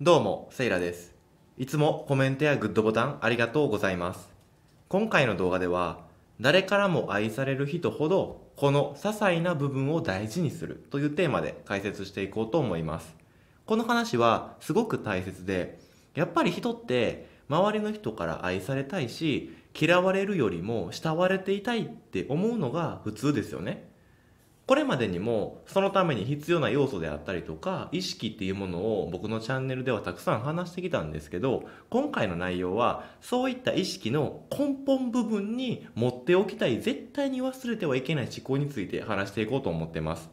どうも、セイラです。いつもコメントやグッドボタンありがとうございます。今回の動画では、誰からも愛される人ほど、この些細な部分を大事にするというテーマで解説していこうと思います。この話はすごく大切で、やっぱり人って周りの人から愛されたいし、嫌われるよりも慕われていたいって思うのが普通ですよね。これまでにもそのために必要な要素であったりとか意識っていうものを僕のチャンネルではたくさん話してきたんですけど今回の内容はそういった意識の根本部分に持っておきたい絶対に忘れてはいけない思考について話していこうと思ってます。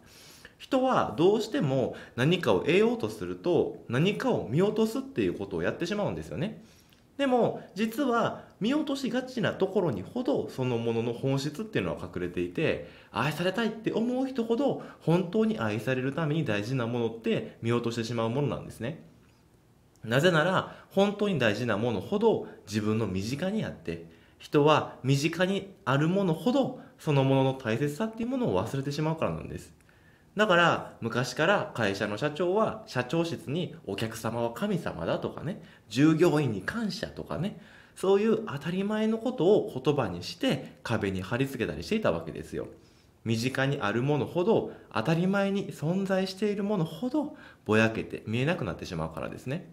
人はどうしても何かを得ようとすると何かを見落とすっていうことをやってしまうんですよね。でも実は見落としがちなところにほどそのものの本質っていうのは隠れていて愛されたいって思う人ほど本当に愛されるために大事なものって見落としてしまうものなんですね。なぜなら本当に大事なものほど自分の身近にあって人は身近にあるものほどそのものの大切さっていうものを忘れてしまうからなんです。だから昔から会社の社長は社長室にお客様は神様だとかね従業員に感謝とかねそういう当たり前のことを言葉にして壁に貼り付けたりしていたわけですよ。身近にあるものほど当たり前に存在しているものほどぼやけて見えなくなってしまうからですね。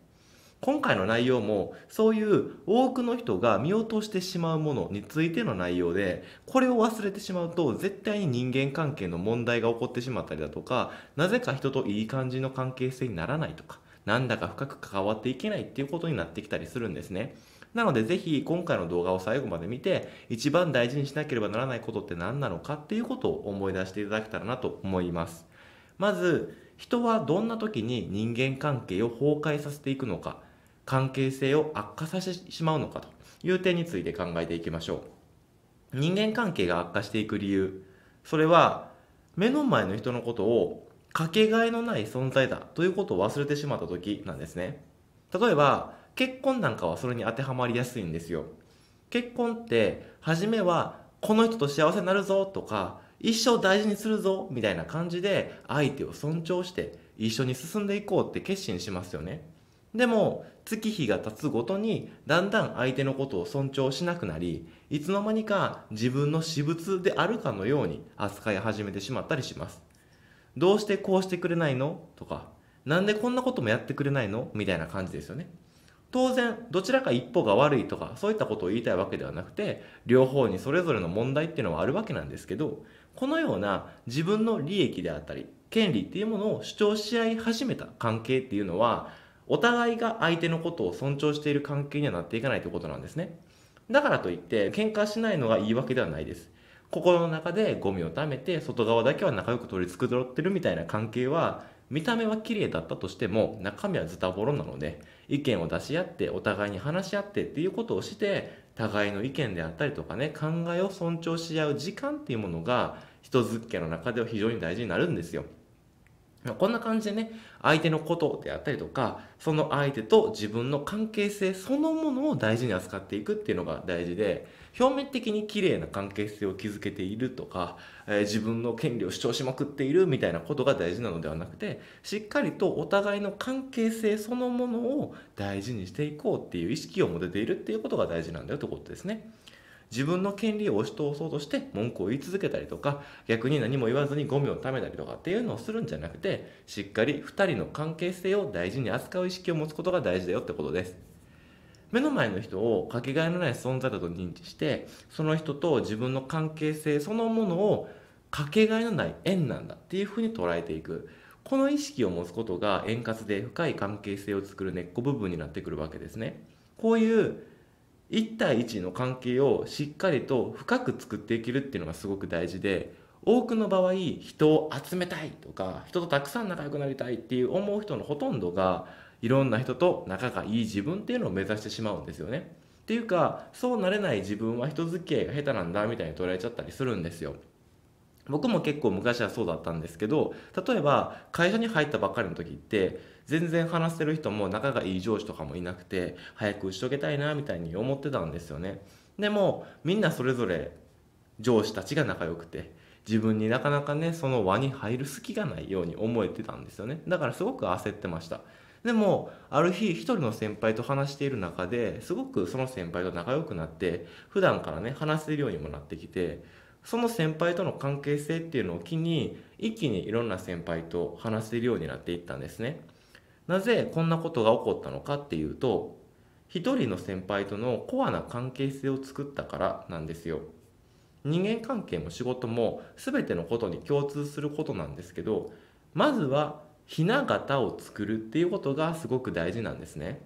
今回の内容もそういう多くの人が見落としてしまうものについての内容でこれを忘れてしまうと絶対に人間関係の問題が起こってしまったりだとかなぜか人といい感じの関係性にならないとかなんだか深く関わっていけないっていうことになってきたりするんですね。なのでぜひ今回の動画を最後まで見て一番大事にしなければならないことって何なのかっていうことを思い出していただけたらなと思います。まず人はどんな時に人間関係を崩壊させていくのか関係性を悪化させてしまうのかという点について考えていきましょう。人間関係が悪化していく理由、それは目の前の人のことをかけがえのない存在だということを忘れてしまった時なんですね。例えば結婚なんかはそれに当てはまりやすいんですよ。結婚って初めはこの人と幸せになるぞとか一生大事にするぞみたいな感じで相手を尊重して一緒に進んでいこうって決心しますよね。でも月日が経つごとにだんだん相手のことを尊重しなくなりいつの間にか自分の私物であるかのように扱い始めてしまったりしますどうしてこうしてくれないのとかなんでこんなこともやってくれないのみたいな感じですよね当然どちらか一方が悪いとかそういったことを言いたいわけではなくて両方にそれぞれの問題っていうのはあるわけなんですけどこのような自分の利益であったり権利っていうものを主張し合い始めた関係っていうのはお互いが相手のことを尊重している関係にはなっていかないということなんですねだからといって喧嘩しないのがいいわけではないです心の中でゴミを貯めて外側だけは仲良く取り繕ってるみたいな関係は見た目は綺麗だったとしても中身はズタボロなので意見を出し合ってお互いに話し合ってっていうことをして互いの意見であったりとかね考えを尊重し合う時間っていうものが人付き合いの中では非常に大事になるんですよ。こんな感じでね、相手のことであったりとか、その相手と自分の関係性そのものを大事に扱っていくっていうのが大事で、表面的に綺麗な関係性を築けているとか、えー、自分の権利を主張しまくっているみたいなことが大事なのではなくて、しっかりとお互いの関係性そのものを大事にしていこうっていう意識を持てているっていうことが大事なんだよってことですね。自分の権利を押し通そうとして文句を言い続けたりとか逆に何も言わずにゴミを貯めたりとかっていうのをするんじゃなくてしっかり2人の関係性を大事に扱う意識を持つことが大事だよってことです。目の前の人をかけがえのない存在だと認知してその人と自分の関係性そのものをかけがえのない縁なんだっていうふうに捉えていくこの意識を持つことが円滑で深い関係性を作る根っこ部分になってくるわけですねこういう1対1の関係をしっかりと深く作っていけるっていうのがすごく大事で多くの場合人を集めたいとか人とたくさん仲良くなりたいっていう思う人のほとんどがいろんな人と仲がいい自分っていうのを目指してしまうんですよね。っていうかそうなれない自分は人付き合いが下手なんだみたいに捉えちゃったりするんですよ。僕も結構昔はそうだったんですけど例えば会社に入ったばっかりの時って全然話せる人も仲がいい上司とかもいなくて早く打ち解けたいなみたいに思ってたんですよねでもみんなそれぞれ上司たちが仲良くて自分になかなかねその輪に入る隙がないように思えてたんですよねだからすごく焦ってましたでもある日一人の先輩と話している中ですごくその先輩と仲良くなって普段からね話せるようにもなってきてその先輩との関係性っていうのを機に一気にいろんな先輩と話せるようになっていったんですねなぜこんなことが起こったのかっていうと一人の先輩とのコアな関係性を作ったからなんですよ。人間関係も仕事も全てのことに共通することなんですけどまずはひな形を作るっていうことがすごく大事なんですね。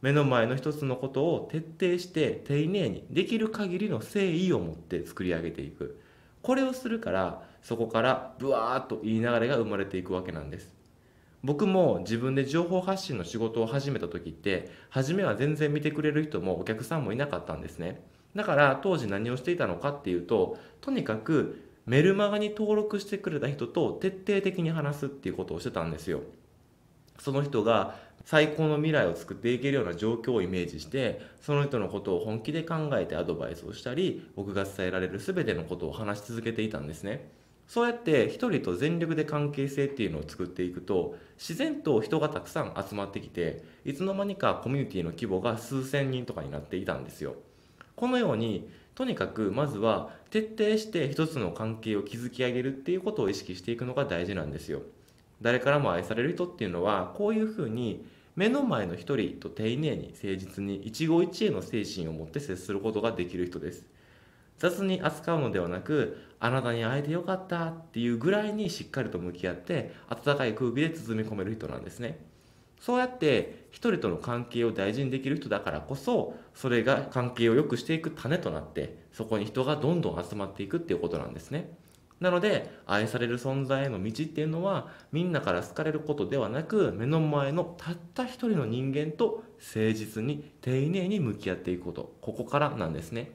目の前の一つのことを徹底して丁寧にできる限りの誠意を持って作り上げていくこれをするからそこからブワーッと言い流れが生まれていくわけなんです僕も自分で情報発信の仕事を始めた時って初めは全然見てくれる人もお客さんもいなかったんですねだから当時何をしていたのかっていうととにかくメルマガに登録してくれた人と徹底的に話すっていうことをしてたんですよその人が最高の未来を作っていけるような状況をイメージしてその人のことを本気で考えてアドバイスをしたり僕が伝えられる全てのことを話し続けていたんですねそうやって一人と全力で関係性っていうのを作っていくと自然と人がたくさん集まってきていつの間にかコミュニティの規模が数千人とかになっていたんですよ。このようにとにかくまずは徹底して一つの関係を築き上げるっていうことを意識していくのが大事なんですよ。誰からも愛される人っていうのはこういうふうに目の前の一人と丁寧に誠実に一期一会の精神を持って接することができる人です。雑に扱うのではなくあなたに会えてよかったっていうぐらいにしっかりと向き合って温かい空気で包み込める人なんですねそうやって一人との関係を大事にできる人だからこそそれが関係を良くしていく種となってそこに人がどんどん集まっていくっていうことなんですねなので愛される存在への道っていうのはみんなから好かれることではなく目の前のたった一人の人間と誠実に丁寧に向き合っていくことここからなんですね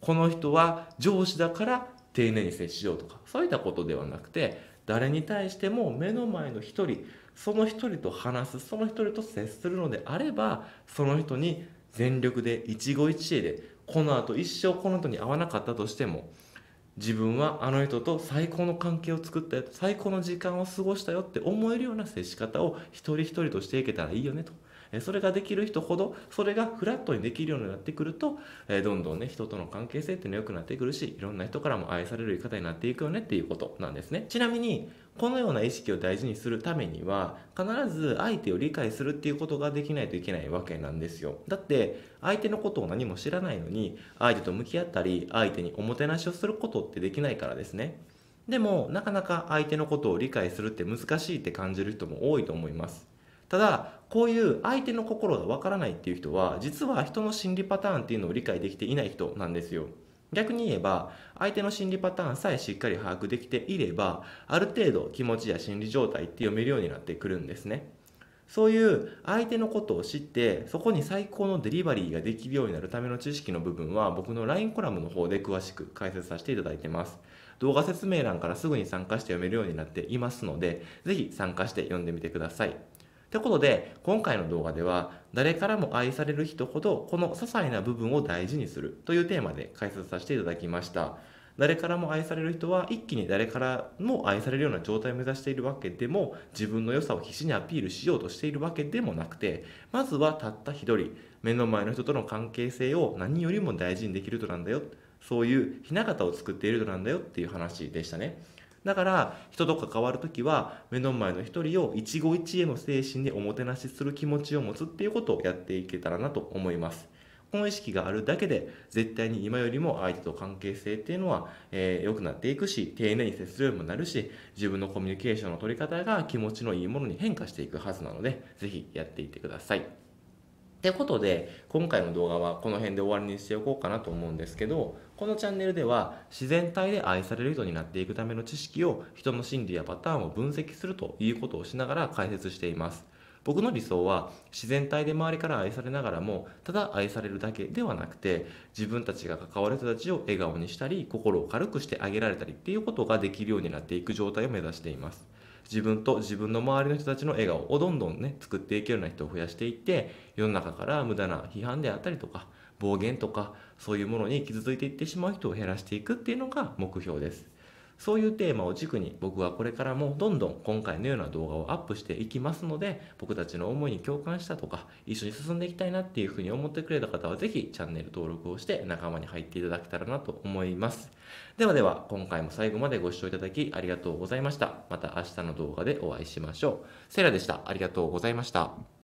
この人は上司だから丁寧に接しようとかそういったことではなくて誰に対しても目の前の一人その一人と話すその一人と接するのであればその人に全力で一期一会でこのあと一生この人に会わなかったとしても自分はあの人と最高の関係を作ったよ最高の時間を過ごしたよって思えるような接し方を一人一人としていけたらいいよねと。それができる人ほどそれがフラットにできるようになってくるとどんどんね人との関係性っていうのは良くなってくるしいろんな人からも愛される言い方になっていくよねっていうことなんですねちなみにこのような意識を大事にするためには必ず相手を理解するっていうことができないといけないわけなんですよだって相手のことを何も知らないのに相手と向き合ったり相手におもてなしをすることってできないからですねでもなかなか相手のことを理解するって難しいって感じる人も多いと思いますただこういう相手の心がわからないっていう人は実は人の心理パターンっていうのを理解できていない人なんですよ逆に言えば相手の心理パターンさえしっかり把握できていればある程度気持ちや心理状態って読めるようになってくるんですねそういう相手のことを知ってそこに最高のデリバリーができるようになるための知識の部分は僕の LINE コラムの方で詳しく解説させていただいてます動画説明欄からすぐに参加して読めるようになっていますのでぜひ参加して読んでみてくださいってことで、今回の動画では、誰からも愛される人ほど、この些細な部分を大事にするというテーマで解説させていただきました。誰からも愛される人は一気に誰からも愛されるような状態を目指しているわけでも自分の良さを必死にアピールしようとしているわけでもなくてまずはたった一人目の前の人との関係性を何よりも大事にできる人なんだよそういう雛形を作っている人なんだよっていう話でしたね。だから人と関わる時は目の前の一人を一期一会の精神でおもてなしする気持ちを持つっていうことをやっていけたらなと思います。この意識があるだけで絶対に今よりも相手と関係性っていうのは良、えー、くなっていくし丁寧に接するようにもなるし自分のコミュニケーションの取り方が気持ちのいいものに変化していくはずなので是非やっていってください。ってことで今回の動画はこの辺で終わりにしておこうかなと思うんですけどこのチャンネルでは自然体で愛される人になっていくための知識を人の心理やパターンを分析するということをしながら解説しています僕の理想は自然体で周りから愛されながらもただ愛されるだけではなくて自分たちが関わる人たちを笑顔にしたり心を軽くしてあげられたりっていうことができるようになっていく状態を目指しています自分と自分の周りの人たちの笑顔をどんどんね作っていけるような人を増やしていって世の中から無駄な批判であったりとか暴言とかそういうものに傷ついていってしまう人を減らしていくっていうのが目標です。そういうテーマを軸に僕はこれからもどんどん今回のような動画をアップしていきますので僕たちの思いに共感したとか一緒に進んでいきたいなっていうふうに思ってくれた方はぜひチャンネル登録をして仲間に入っていただけたらなと思いますではでは今回も最後までご視聴いただきありがとうございましたまた明日の動画でお会いしましょうセラでしたありがとうございました